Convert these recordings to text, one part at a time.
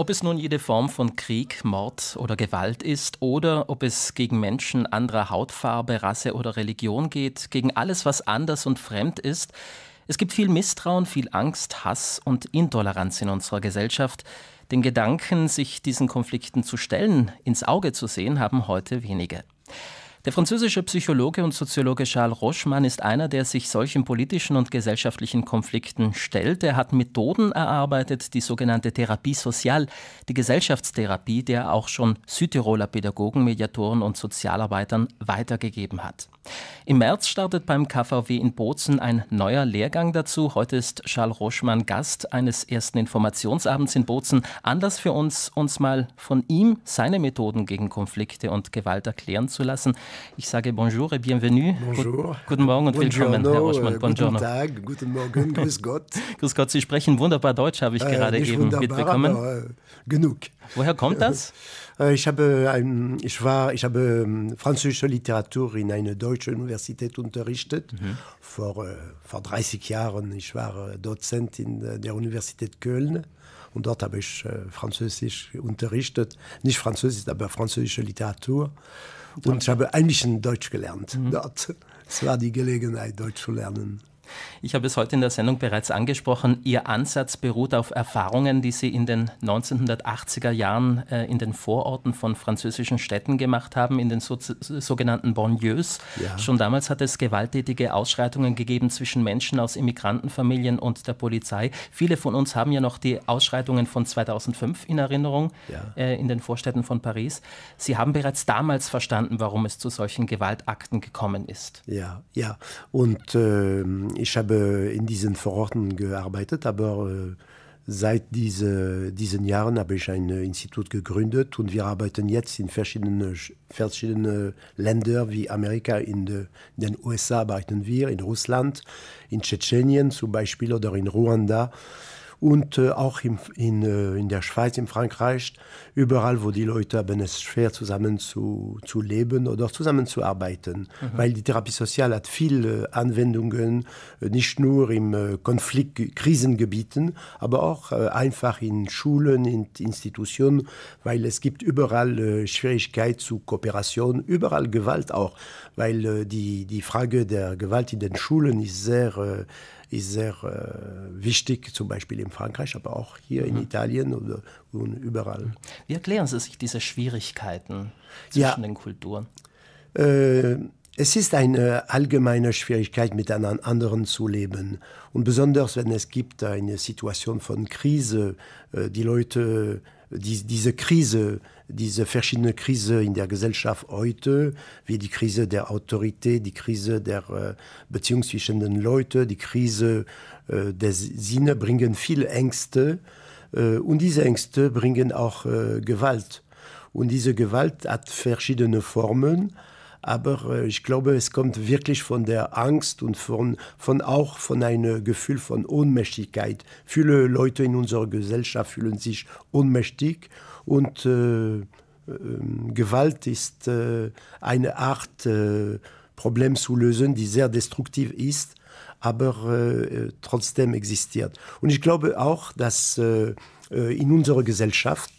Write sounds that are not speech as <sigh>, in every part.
Ob es nun jede Form von Krieg, Mord oder Gewalt ist oder ob es gegen Menschen anderer Hautfarbe, Rasse oder Religion geht, gegen alles, was anders und fremd ist, es gibt viel Misstrauen, viel Angst, Hass und Intoleranz in unserer Gesellschaft. Den Gedanken, sich diesen Konflikten zu stellen, ins Auge zu sehen, haben heute wenige. Der französische Psychologe und Soziologe Charles Rochemann ist einer, der sich solchen politischen und gesellschaftlichen Konflikten stellt. Er hat Methoden erarbeitet, die sogenannte Therapie Sozial, die Gesellschaftstherapie, der auch schon Südtiroler Pädagogen, Mediatoren und Sozialarbeitern weitergegeben hat. Im März startet beim KVW in Bozen ein neuer Lehrgang dazu. Heute ist Charles Roschmann Gast eines ersten Informationsabends in Bozen. Anlass für uns, uns mal von ihm seine Methoden gegen Konflikte und Gewalt erklären zu lassen. Ich sage Bonjour et Bienvenue. Bonjour. guten Morgen und Buongiorno, willkommen, Herr Roschmann. Äh, bonjour. Guten Tag, guten Morgen, grüß Gott. <laughs> grüß Gott, Sie sprechen wunderbar Deutsch, habe ich äh, gerade eben mitbekommen. Aber, äh, genug. Woher kommt das? <laughs> Äh, ich, habe, ähm, ich, war, ich habe ähm, französische Literatur in einer deutschen Universität unterrichtet, mhm. vor, äh, vor 30 Jahren. Ich war äh, Dozent in der Universität Köln und dort habe ich Französisch unterrichtet. Nicht Französisch, aber französische Literatur. Und ich habe eigentlich Deutsch gelernt mhm. dort. Es war die Gelegenheit, Deutsch zu lernen. Ich habe es heute in der Sendung bereits angesprochen. Ihr Ansatz beruht auf Erfahrungen, die Sie in den 1980er Jahren äh, in den Vororten von französischen Städten gemacht haben, in den so sogenannten Bonlieus. Ja. Schon damals hat es gewalttätige Ausschreitungen gegeben zwischen Menschen aus Immigrantenfamilien und der Polizei. Viele von uns haben ja noch die Ausschreitungen von 2005 in Erinnerung ja. Äh, in den Vorstädten von Paris. Sie haben bereits damals verstanden, warum es zu solchen Gewaltakten gekommen ist. Ja, ja. Und äh, ich habe in diesen Vororten gearbeitet, aber äh, seit diese, diesen Jahren habe ich ein äh, Institut gegründet und wir arbeiten jetzt in verschiedenen verschiedene Ländern wie Amerika, in, de, in, den USA arbeiten wir, in Russland, in Tschetschenien zum Beispiel oder in Ruanda und äh, auch im, in, äh, in der Schweiz, in Frankreich, überall, wo die Leute haben es schwer zusammen zu, zu leben oder zusammenzuarbeiten, mhm. weil die Therapie sozial hat viele Anwendungen, äh, nicht nur im äh, Konflikt, Krisengebieten, aber auch äh, einfach in Schulen, in Institutionen, weil es gibt überall Schwierigkeit zu Kooperation, überall Gewalt auch, weil äh, die, die Frage der Gewalt in den Schulen ist sehr Äh, ist sehr äh, wichtig, zum Beispiel in Frankreich, aber auch hier mhm. in Italien oder, und überall. Wie erklären Sie sich diese Schwierigkeiten zwischen ja, den Kulturen? Äh, es ist eine allgemeine Schwierigkeit, miteinander anderen zu leben. Und besonders, wenn es gibt eine Situation von Krise, äh, die Leute die, diese Krise, diese verschiedenen Krise in der Gesellschaft heute, wie die Krise der Autorität, die Krise der äh, Beziehung zwischen den Leuten, die Krise äh, der Sinne, bringen viele Ängste. Äh, und diese Ängste bringen auch äh, Gewalt. Und diese Gewalt hat verschiedene Formen aber äh, ich glaube, es kommt wirklich von der Angst und von, von auch von einem Gefühl von Ohnmächtigkeit. Viele Leute in unserer Gesellschaft fühlen sich ohnmächtig und äh, äh, Gewalt ist äh, eine Art äh, Problem zu lösen, die sehr destruktiv ist, aber äh, trotzdem existiert. Und ich glaube auch, dass in unserer Gesellschaft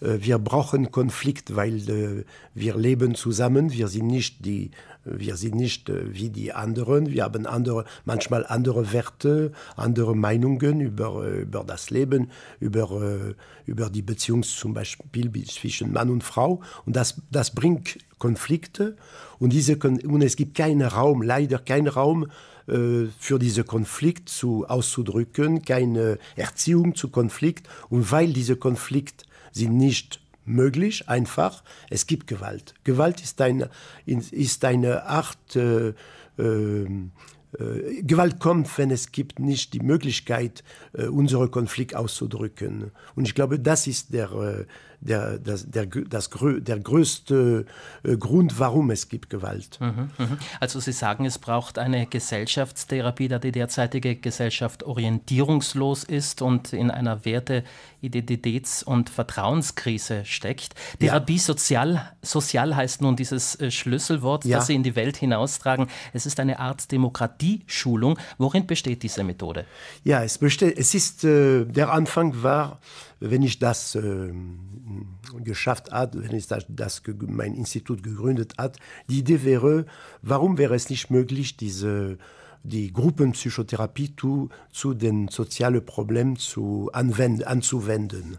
äh, wir brauchen Konflikt, weil äh, wir leben zusammen, wir sind nicht die wir sind nicht äh, wie die anderen, wir haben andere, manchmal andere Werte, andere Meinungen über, über das Leben, über, über die Beziehung zum Beispiel zwischen Mann und Frau. Und das, das bringt Konflikte und, diese, und es gibt keinen Raum, leider keinen Raum für diesen Konflikt zu, auszudrücken, keine Erziehung zu Konflikt. Und weil dieser Konflikt sind nicht möglich, einfach. Es gibt Gewalt. Gewalt ist eine, ist eine Art, äh, äh, Gewalt kommt, wenn es gibt nicht die Möglichkeit, äh, unsere Konflikt auszudrücken. Und ich glaube, das ist der äh, der, das, der, das, der größte äh, Grund, warum es gibt Gewalt. Mhm, mhm, Also Sie sagen, es braucht eine Gesellschaftstherapie, da die derzeitige Gesellschaft orientierungslos ist und in einer Werte-, Identitäts- und Vertrauenskrise steckt. Therapie ja. sozial, sozial heißt nun dieses äh, Schlüsselwort, ja. das Sie in die Welt hinaustragen. Es ist eine Art Demokratieschulung. Worin besteht diese Methode? Ja, es, besteht, es ist, äh, der Anfang war, wenn ich das äh, geschafft hat, wenn ich das, das, mein Institut gegründet hat, die Idee wäre, warum wäre es nicht möglich, diese die Gruppenpsychotherapie zu, zu den sozialen Problemen zu anwenden, anzuwenden.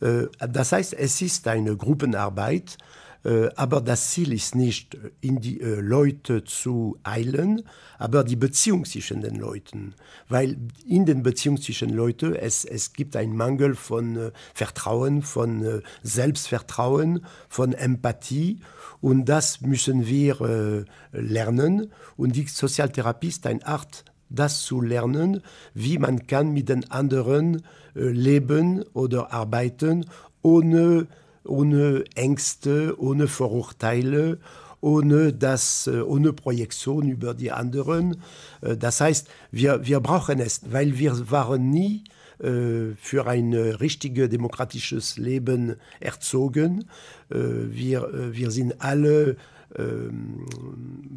Äh, das heißt, es ist eine Gruppenarbeit, äh, aber das Ziel ist nicht, äh, in die äh, Leute zu eilen, aber die Beziehung zwischen den Leuten. Weil in den Beziehungen zwischen Leuten es, es gibt einen Mangel von Vertrauen, von Selbstvertrauen, von Empathie. Und das müssen wir lernen. Und die Sozialtherapie ist eine Art, das zu lernen, wie man kann mit den anderen leben oder arbeiten, ohne ohne Ängste, ohne Vorurteile, ohne das, äh, ohne Projektion über die anderen. Äh, das heißt, wir, wir brauchen es, weil wir waren nie äh, für ein richtiges demokratisches Leben erzogen. Wir, wir sind alle ähm,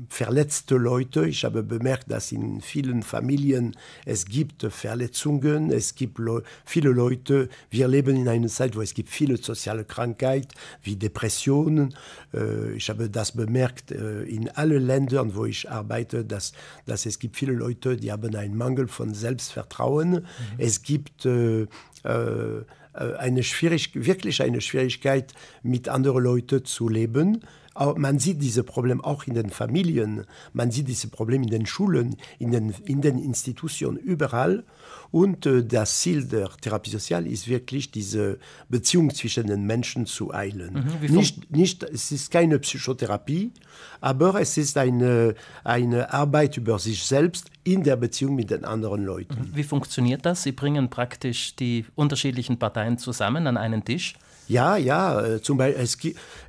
verletzte Leute. Ich habe bemerkt, dass in vielen Familien es gibt Verletzungen, es gibt Le viele Leute. Wir leben in einer Zeit, wo es gibt viele soziale Krankheiten wie Depressionen. Äh, ich habe das bemerkt äh, in allen Ländern, wo ich arbeite, dass, dass es gibt viele Leute, die haben einen Mangel von Selbstvertrauen. Mhm. Es gibt äh, äh eine Schwierig wirklich eine Schwierigkeit, mit anderen Leuten zu leben man sieht diese Probleme auch in den Familien, man sieht diese Probleme in den Schulen, in den, in den Institutionen, überall. Und äh, das Ziel der Therapie Sozial ist wirklich, diese Beziehung zwischen den Menschen zu heilen. Mhm, nicht, nicht, es ist keine Psychotherapie, aber es ist eine, eine Arbeit über sich selbst in der Beziehung mit den anderen Leuten. Wie funktioniert das? Sie bringen praktisch die unterschiedlichen Parteien zusammen an einen Tisch. Ja, ja, äh, zum Beispiel,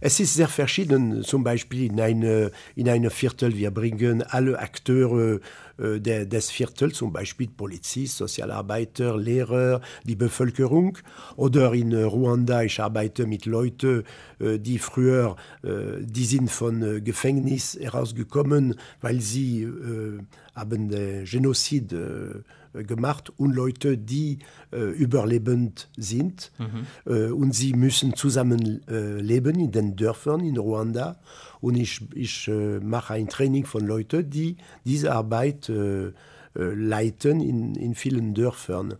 es, es ist sehr verschieden. Zum Beispiel in einem in eine Viertel, wir bringen alle Akteure Euh, de, des Viertels, zum Beispiel Polizist, Sozialarbeiter, Lehrer, die Bevölkerung. Oder in äh, Ruanda, ich arbeite mit Leuten, euh, die früher, euh, die sind von äh, Gefängnis herausgekommen, weil sie haben den Genozid gemacht und Leute, die äh, überlebend sind. Mhm. Äh, und sie müssen zusammen äh, leben in den Dörfern in Ruanda. Und ich, ich äh, mache ein Training von Leuten, die diese Arbeit äh, äh, leiten in, in vielen Dörfern.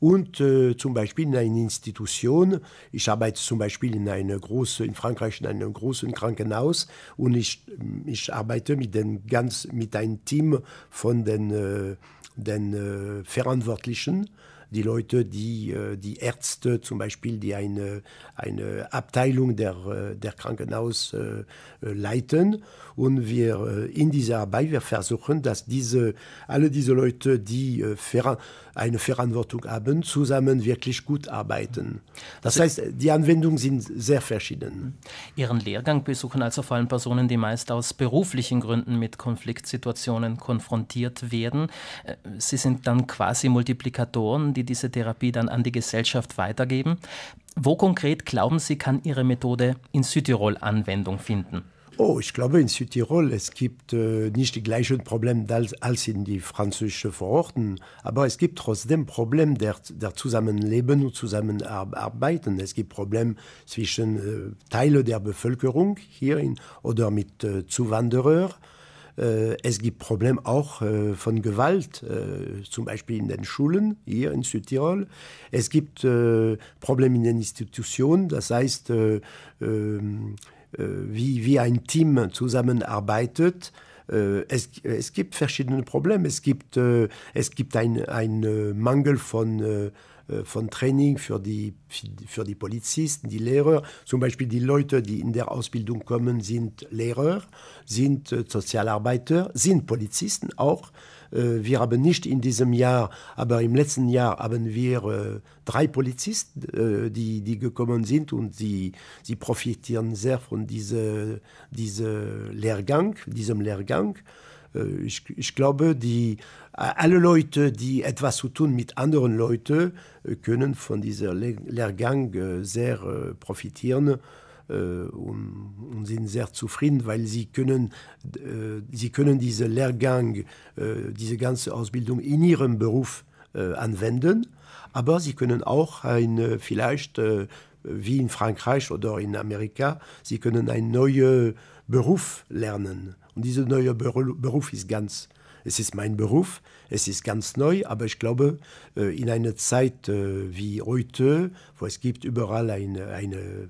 Und äh, zum Beispiel in einer Institution, ich arbeite zum Beispiel in, einer großen, in Frankreich in einem großen Krankenhaus und ich, ich arbeite mit, den ganz, mit einem Team von den, äh, den äh, Verantwortlichen die Leute, die, äh, die Ärzte zum Beispiel, die eine, eine Abteilung der, äh, der Krankenhaus äh, leiten. Und wir in dieser Arbeit, wir versuchen, dass diese, alle diese Leute, die eine Verantwortung haben, zusammen wirklich gut arbeiten. Das heißt, die Anwendungen sind sehr verschieden. Mhm. Ihren Lehrgang besuchen also vor allem Personen, die meist aus beruflichen Gründen mit Konfliktsituationen konfrontiert werden. Sie sind dann quasi Multiplikatoren die diese Therapie dann an die Gesellschaft weitergeben. Wo konkret glauben Sie, kann Ihre Methode in Südtirol Anwendung finden? Oh, ich glaube, in Südtirol, es gibt äh, nicht die gleichen Probleme als, als in die französischen Vororten, aber es gibt trotzdem Probleme der, der Zusammenleben und Zusammenarbeiten. Es gibt Probleme zwischen äh, Teilen der Bevölkerung hier in, oder mit äh, Zuwanderern äh, es gibt Probleme auch äh, von Gewalt, äh, zum Beispiel in den Schulen hier in Südtirol. Es gibt Probleme in den Institutionen, das heißt, ähm, wie, wie ein Team zusammenarbeitet. Es, es, gibt verschiedene Probleme. Es gibt, es gibt einen Mangel von Euh, von Training für die, für die Polizisten, die Lehrer. Zum Beispiel die Leute, die in der Ausbildung kommen, sind Lehrer, sind äh, Sozialarbeiter, sind Polizisten auch. Äh, wir haben nicht in diesem Jahr, aber im letzten Jahr haben wir äh, drei Polizisten, die, die gekommen sind und die, sie profitieren sehr von diese, diese Lehrgang, diesem Lehrgang. Äh, ich, ich glaube, die, äh, alle Leute, die etwas zu tun mit anderen Leuten, äh, können von diesem Lehrgang sehr profitieren und, sind sehr zufrieden, weil sie können, sie können diesen Lehrgang, diese ganze Ausbildung in ihrem Beruf anwenden, aber sie können auch eine, vielleicht wie in Frankreich oder in Amerika, sie können eine neue Beruf lernen. Und dieser neue Beruf ist ganz, es ist mein Beruf, es ist ganz neu, aber ich glaube, äh, in einer Zeit äh, wie heute, wo es gibt überall eine, eine,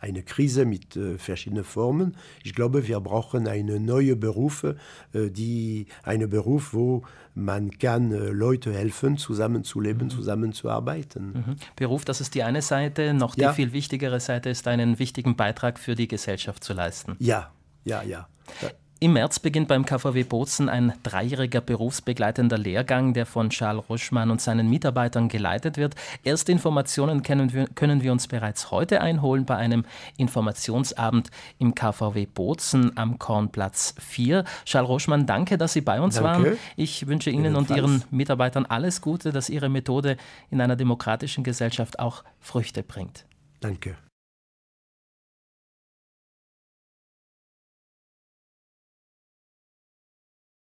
eine Krise mit äh, verschiedenen Formen, ich glaube, wir brauchen einen neuen Beruf, einen Beruf, wo man kann Leute helfen, zusammenzuleben, mhm. zusammenzuarbeiten. Mhm. Beruf, das ist die eine Seite, noch die ja. viel wichtigere Seite ist, einen wichtigen Beitrag für die Gesellschaft zu leisten. Ja, ja, ja. ja. Im März beginnt beim KVW Bozen ein dreijähriger berufsbegleitender Lehrgang, der von Charles Röschmann und seinen Mitarbeitern geleitet wird. Erste Informationen wir, können wir, uns bereits heute einholen bei einem Informationsabend im KVW Bozen am Kornplatz 4. Charles Röschmann, danke, dass Sie bei uns danke. waren. Ich wünsche Ihnen und Ihren Mitarbeitern alles Gute, dass Ihre Methode in einer demokratischen Gesellschaft auch Früchte bringt. Danke.